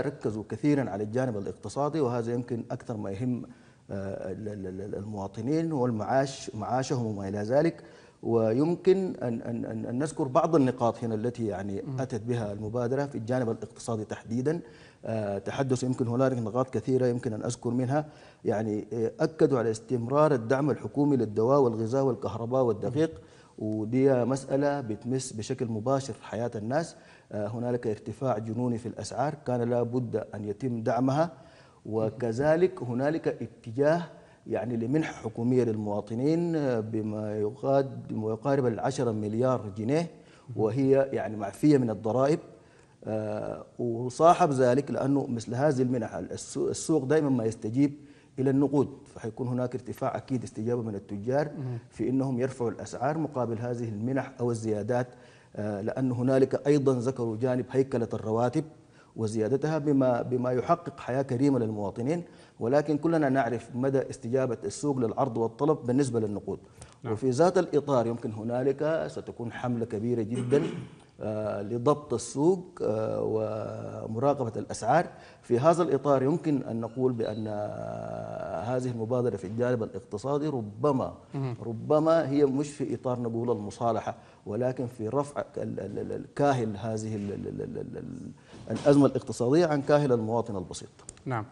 ركزوا كثيرا على الجانب الاقتصادي وهذا يمكن أكثر ما يهم آه، المواطنين والمعاش معاشهم وما إلى ذلك ويمكن أن, أن, أن, أن نذكر بعض النقاط هنا التي يعني أتت بها المبادرة في الجانب الاقتصادي تحديدا آه، تحدث يمكن هنالك نقاط كثيرة يمكن أن أذكر منها يعني آه، أكدوا على استمرار الدعم الحكومي للدواء والغذاء والكهرباء والدقيق ودي مسألة بتمس بشكل مباشر حياة الناس آه، هنالك ارتفاع جنوني في الأسعار كان لابد أن يتم دعمها وكذلك هنالك اتجاه يعني لمنح حكومية للمواطنين آه، بما يقارب العشرة مليار جنيه وهي يعني معفية من الضرائب آه، وصاحب ذلك لأنه مثل هذه المنح السوق دائما ما يستجيب إلى النقود فحيكون هناك ارتفاع أكيد استجابة من التجار في أنهم يرفعوا الأسعار مقابل هذه المنح أو الزيادات آه، لأن هنالك أيضا ذكروا جانب هيكلة الرواتب وزيادتها بما بما يحقق حياه كريمه للمواطنين ولكن كلنا نعرف مدى استجابه السوق للعرض والطلب بالنسبه للنقود نعم. وفي ذات الاطار يمكن هنالك ستكون حمله كبيره جدا آه، لضبط السوق آه، ومراقبه الاسعار في هذا الاطار يمكن ان نقول بان هذه المبادرة في الجانب الاقتصادي ربما ربما هي مش في إطار نقول المصالحة ولكن في رفع كاهل هذه الأزمة الاقتصادية عن كاهل المواطن البسيط نعم